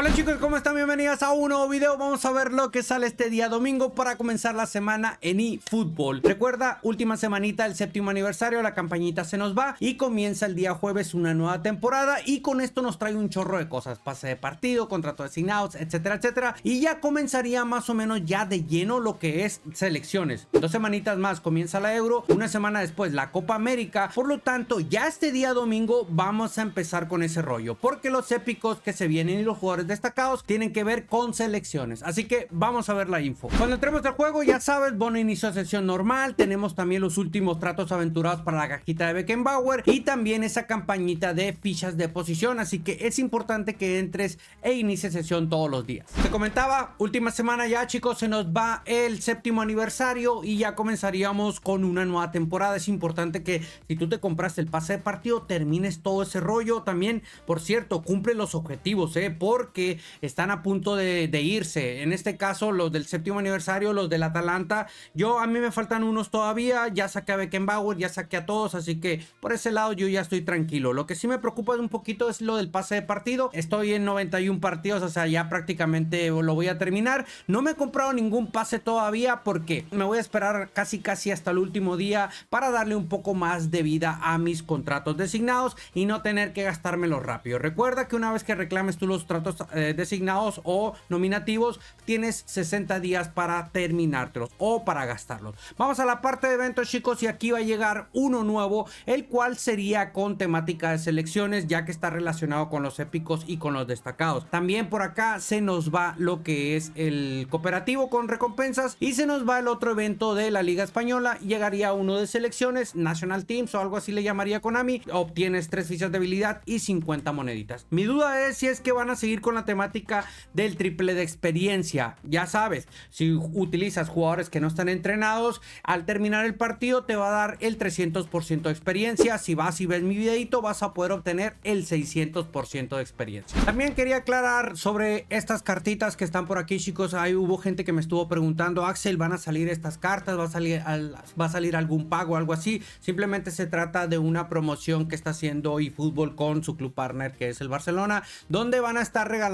Hola chicos, ¿cómo están? Bienvenidos a un nuevo video Vamos a ver lo que sale este día domingo para comenzar la semana en eFootball Recuerda, última semanita, el séptimo aniversario, la campañita se nos va Y comienza el día jueves una nueva temporada Y con esto nos trae un chorro de cosas Pase de partido, contrato de signados, etcétera, etcétera Y ya comenzaría más o menos ya de lleno lo que es selecciones Dos semanitas más comienza la Euro Una semana después la Copa América Por lo tanto, ya este día domingo vamos a empezar con ese rollo Porque los épicos que se vienen y los jugadores destacados tienen que ver con selecciones. Así que vamos a ver la info. Cuando entremos al juego, ya sabes, Bono inició sesión normal. Tenemos también los últimos tratos aventurados para la cajita de Beckenbauer y también esa campañita de fichas de posición. Así que es importante que entres e inicie sesión todos los días. Te comentaba, última semana ya, chicos, se nos va el séptimo aniversario y ya comenzaríamos con una nueva temporada. Es importante que si tú te compraste el pase de partido, termines todo ese rollo. También, por cierto, cumple los objetivos, ¿eh? Porque que están a punto de, irse. En este caso, los del séptimo aniversario, los del Atalanta. Yo a mí me faltan unos todavía. Ya saqué a Beckenbauer, ya saqué a todos. Así que por ese lado yo ya estoy tranquilo. Lo que sí me preocupa un poquito es lo del pase de partido. Estoy en 91 partidos, o sea, ya prácticamente lo voy a terminar. No me he comprado ningún pase todavía porque me voy a esperar casi casi hasta el último día para darle un poco más de vida a mis contratos designados y no tener que gastármelo rápido. Recuerda que una vez que reclames tú los tratos eh, designados o nominativos, tienes 60 días para terminártelos o para gastarlos. Vamos a la parte de eventos, chicos, y aquí va a llegar uno nuevo, el cual sería con temática de selecciones, ya que está relacionado con los épicos y con los destacados. También por acá se nos va lo que es el cooperativo con recompensas y se nos va el otro evento de la Liga Española. Llegaría uno de selecciones, National Teams o algo así le llamaría Konami. Obtienes tres fichas de habilidad y 50 moneditas. Mi duda es si es que van a seguir con temática del triple de experiencia. Ya sabes, si utilizas jugadores que no están entrenados, al terminar el partido te va a dar el 300% de experiencia. Si vas y ves mi videito, vas a poder obtener el 600% de experiencia. También quería aclarar sobre estas cartitas que están por aquí, chicos. Ahí hubo gente que me estuvo preguntando, Axel, ¿van a salir estas cartas? ¿Va a salir, va a algún pago algo así? Simplemente se trata de una promoción que está haciendo fútbol con su club partner que es el Barcelona, donde van a estar regalando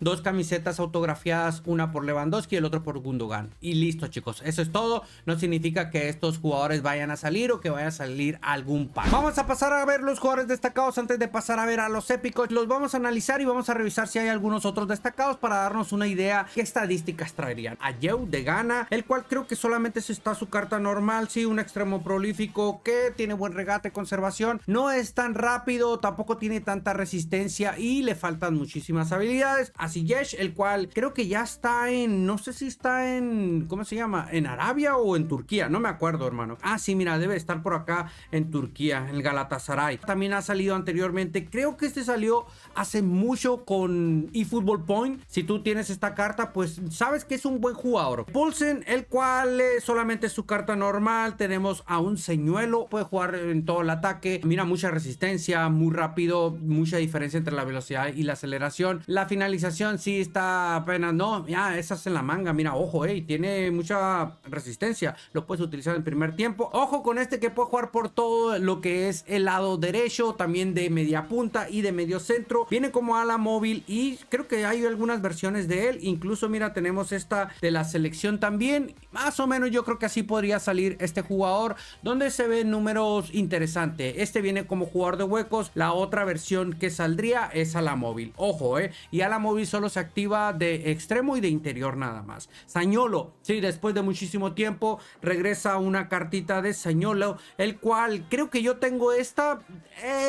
dos camisetas autografiadas, una por Lewandowski y el otro por Gundogan. Y listo, chicos. Eso es todo. No significa que estos jugadores vayan a salir o que vaya a salir algún pack Vamos a pasar a ver los jugadores destacados antes de pasar a ver a los épicos. Los vamos a analizar y vamos a revisar si hay algunos otros destacados para darnos una idea qué estadísticas traerían. A Yeu de Ghana, el cual creo que solamente se está su carta normal. Sí, un extremo prolífico que tiene buen regate, conservación. No es tan rápido, tampoco tiene tanta resistencia y le faltan muchísimas Habilidades, así Siyesh, el cual creo que ya está en, no sé si está en, ¿cómo se llama? En Arabia o en Turquía, no me acuerdo, hermano. Ah, sí, mira, debe estar por acá en Turquía, en el Galatasaray. También ha salido anteriormente, creo que este salió hace mucho con eFootball Point. Si tú tienes esta carta, pues sabes que es un buen jugador. Pulsen, el cual solamente es su carta normal. Tenemos a un señuelo, puede jugar en todo el ataque. Mira, mucha resistencia, muy rápido, mucha diferencia entre la velocidad y la aceleración. La finalización sí está apenas, no, ya, esa es en la manga, mira, ojo, eh, tiene mucha resistencia, lo puedes utilizar en primer tiempo. Ojo con este que puede jugar por todo lo que es el lado derecho, también de media punta y de medio centro. Viene como ala móvil y creo que hay algunas versiones de él, incluso mira, tenemos esta de la selección también, más o menos yo creo que así podría salir este jugador, donde se ven números interesantes. Este viene como jugador de huecos, la otra versión que saldría es a la móvil. Ojo, eh y móvil solo se activa de extremo y de interior nada más. Sañolo, sí, después de muchísimo tiempo regresa una cartita de Sañolo, el cual creo que yo tengo esta,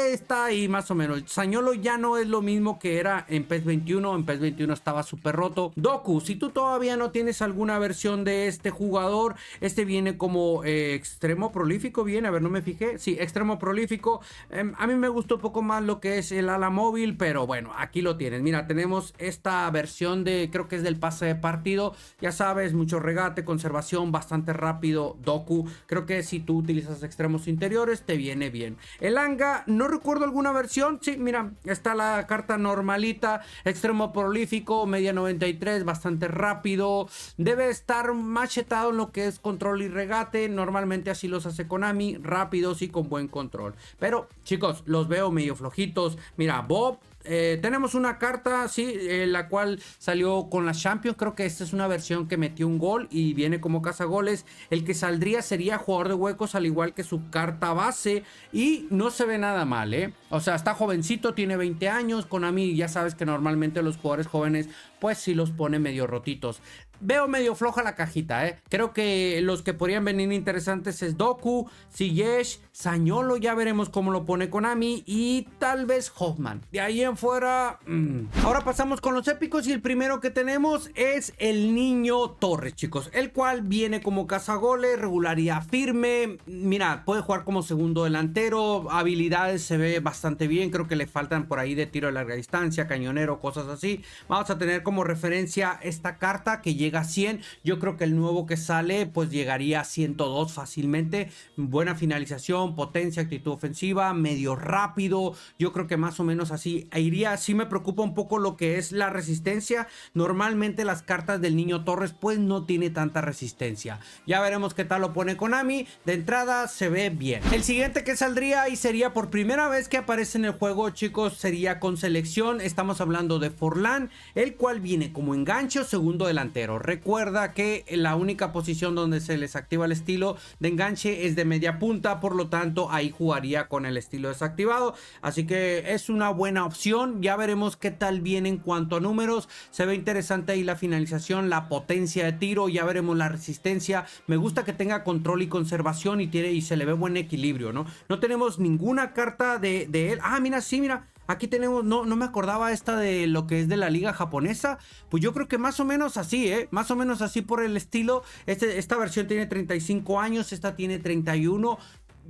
esta y más o menos. Sañolo ya no es lo mismo que era en PES 21, en PES 21 estaba súper roto. Doku, si tú todavía no tienes alguna versión de este jugador, este viene como eh, extremo prolífico, viene, a ver, no me fijé, sí, extremo prolífico. Em, a mí me gustó un poco más lo que es el ala móvil, pero bueno, aquí lo tienes, mira tenemos esta versión de, creo que es del pase de partido. Ya sabes, mucho regate, conservación, bastante rápido, doku. Creo que si tú utilizas extremos interiores, te viene bien. El Anga, no recuerdo alguna versión. Sí, mira, está la carta normalita, extremo prolífico, media 93, bastante rápido. Debe estar machetado en lo que es control y regate. Normalmente así los hace Konami, rápidos y con buen control. Pero, chicos, los veo medio flojitos. Mira, Bob eh, tenemos una carta, sí, eh, la cual salió con la Champions. Creo que esta es una versión que metió un gol y viene como goles El que saldría sería jugador de huecos, al igual que su carta base. Y no se ve nada mal, ¿eh? O sea, está jovencito, tiene 20 años. Con Konami, ya sabes que normalmente los jugadores jóvenes pues sí los pone medio rotitos. Veo medio floja la cajita, ¿eh? Creo que los que podrían venir interesantes es Doku, Sigesh, Sañolo, ya veremos cómo lo pone Konami y tal vez Hoffman. De ahí en fuera... Mm. Ahora pasamos con los épicos y el primero que tenemos es el Niño Torres, chicos. El cual viene como cazagoles, regularidad firme. Mira, puede jugar como segundo delantero, habilidades se ve bastante bien. Creo que le faltan por ahí de tiro de larga distancia, cañonero, cosas así. Vamos a tener como como referencia esta carta que llega a 100. Yo creo que el nuevo que sale pues llegaría a 102 fácilmente. Buena finalización, potencia, actitud ofensiva, medio rápido. Yo creo que más o menos así iría. Sí me preocupa un poco lo que es la resistencia. Normalmente las cartas del niño Torres pues no tiene tanta resistencia. Ya veremos qué tal lo pone Konami. De entrada se ve bien. El siguiente que saldría y sería por primera vez que aparece en el juego chicos sería con selección. Estamos hablando de forlan el cual viene como enganche o segundo delantero. Recuerda que la única posición donde se les activa el estilo de enganche es de media punta, por lo tanto ahí jugaría con el estilo desactivado. Así que es una buena opción, ya veremos qué tal viene en cuanto a números. Se ve interesante ahí la finalización, la potencia de tiro, ya veremos la resistencia. Me gusta que tenga control y conservación y, tiene, y se le ve buen equilibrio, ¿no? No tenemos ninguna carta de, de él. Ah, mira, sí, mira. Aquí tenemos, no, no me acordaba esta de lo que es de la liga japonesa. Pues yo creo que más o menos así, ¿eh? Más o menos así por el estilo. Este, esta versión tiene 35 años, esta tiene 31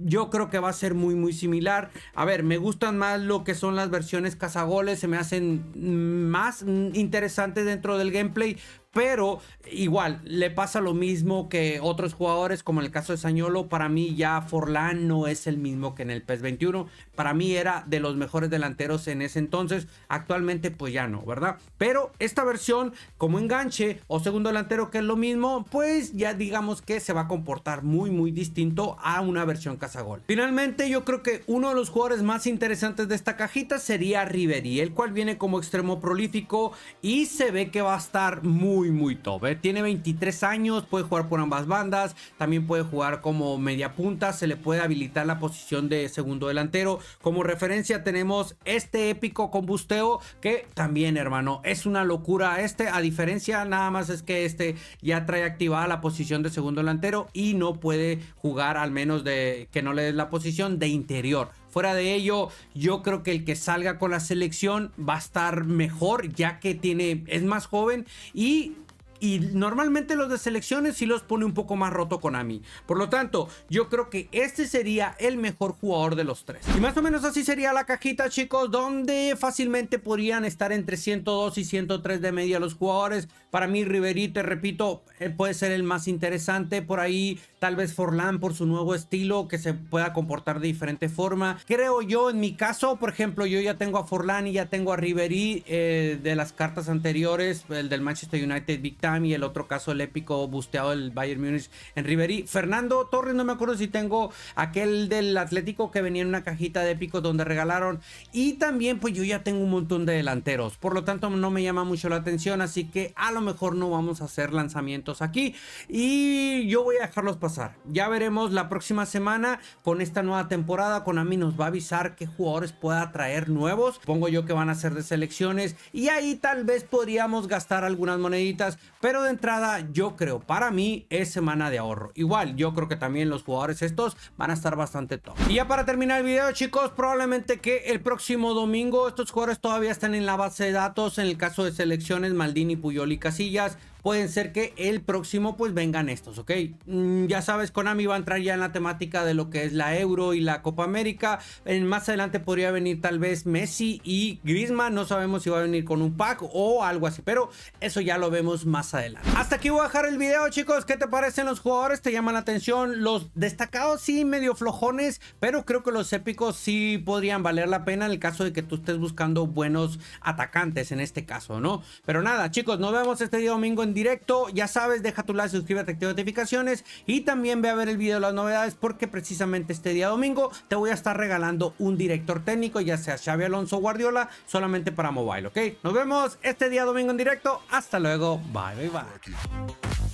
yo creo que va a ser muy muy similar. A ver, me gustan más lo que son las versiones cazagoles, se me hacen más interesantes dentro del gameplay, pero igual, le pasa lo mismo que otros jugadores, como en el caso de Sañolo. Para mí ya Forlán no es el mismo que en el PES 21. Para mí era de los mejores delanteros en ese entonces. Actualmente pues ya no, ¿verdad? Pero esta versión como enganche o segundo delantero que es lo mismo, pues ya digamos que se va a comportar muy muy distinto a una versión cazagol. Finalmente yo creo que uno de los jugadores más interesantes de esta cajita sería Riveri el cual viene como extremo prolífico y se ve que va a estar muy muy, top. ¿eh? Tiene 23 años, puede jugar por ambas bandas, también puede jugar como media punta, se le puede habilitar la posición de segundo delantero. Como referencia tenemos este épico combusteo, que también, hermano, es una locura. Este, a diferencia nada más es que este ya trae activada la posición de segundo delantero y no puede jugar al menos de que no le des la posición de interior. Fuera de ello, yo creo que el que salga con la selección va a estar mejor, ya que tiene, es más joven y y normalmente los de selecciones sí los pone un poco más roto con Konami. Por lo tanto, yo creo que este sería el mejor jugador de los tres. Y más o menos así sería la cajita, chicos, donde fácilmente podrían estar entre 102 y 103 de media los jugadores. Para mí, Riveri, te repito, eh, puede ser el más interesante por ahí. Tal vez Forlán por su nuevo estilo, que se pueda comportar de diferente forma. Creo yo, en mi caso, por ejemplo, yo ya tengo a Forlán y ya tengo a Riverí eh, de las cartas anteriores, el del Manchester United Big y el otro caso el épico busteado del Bayern Múnich en Riverí Fernando Torres, no me acuerdo si tengo aquel del Atlético que venía en una cajita de épicos donde regalaron. Y también, pues yo ya tengo un montón de delanteros. Por lo tanto, no me llama mucho la atención. Así que a lo mejor no vamos a hacer lanzamientos aquí. Y yo voy a dejarlos pasar. Ya veremos la próxima semana con esta nueva temporada. Konami nos va a avisar qué jugadores pueda traer nuevos. Pongo yo que van a ser de selecciones. Y ahí tal vez podríamos gastar algunas moneditas. Pero de entrada, yo creo, para mí es semana de ahorro. Igual, yo creo que también los jugadores estos van a estar bastante top. Y ya para terminar el video, chicos, probablemente que el próximo domingo estos jugadores todavía están en la base de datos. En el caso de selecciones, Maldini, Puyol y Casillas pueden ser que el próximo pues vengan estos, ¿ok? Mm, ya sabes, Konami va a entrar ya en la temática de lo que es la Euro y la Copa América. En, más adelante podría venir tal vez Messi y Griezmann, no sabemos si va a venir con un pack o algo así, pero eso ya lo vemos más adelante. Hasta aquí voy a dejar el video, chicos. ¿Qué te parecen los jugadores? ¿Te llaman la atención? Los destacados sí, medio flojones, pero creo que los épicos sí podrían valer la pena en el caso de que tú estés buscando buenos atacantes en este caso, ¿no? Pero nada, chicos, nos vemos este día domingo en directo. Ya sabes, deja tu like, suscríbete, activa notificaciones y también ve a ver el video de las novedades porque precisamente este día domingo te voy a estar regalando un director técnico, ya sea Xavi Alonso o Guardiola, solamente para mobile, ¿ok? Nos vemos este día domingo en directo. Hasta luego. Bye, bye, bye.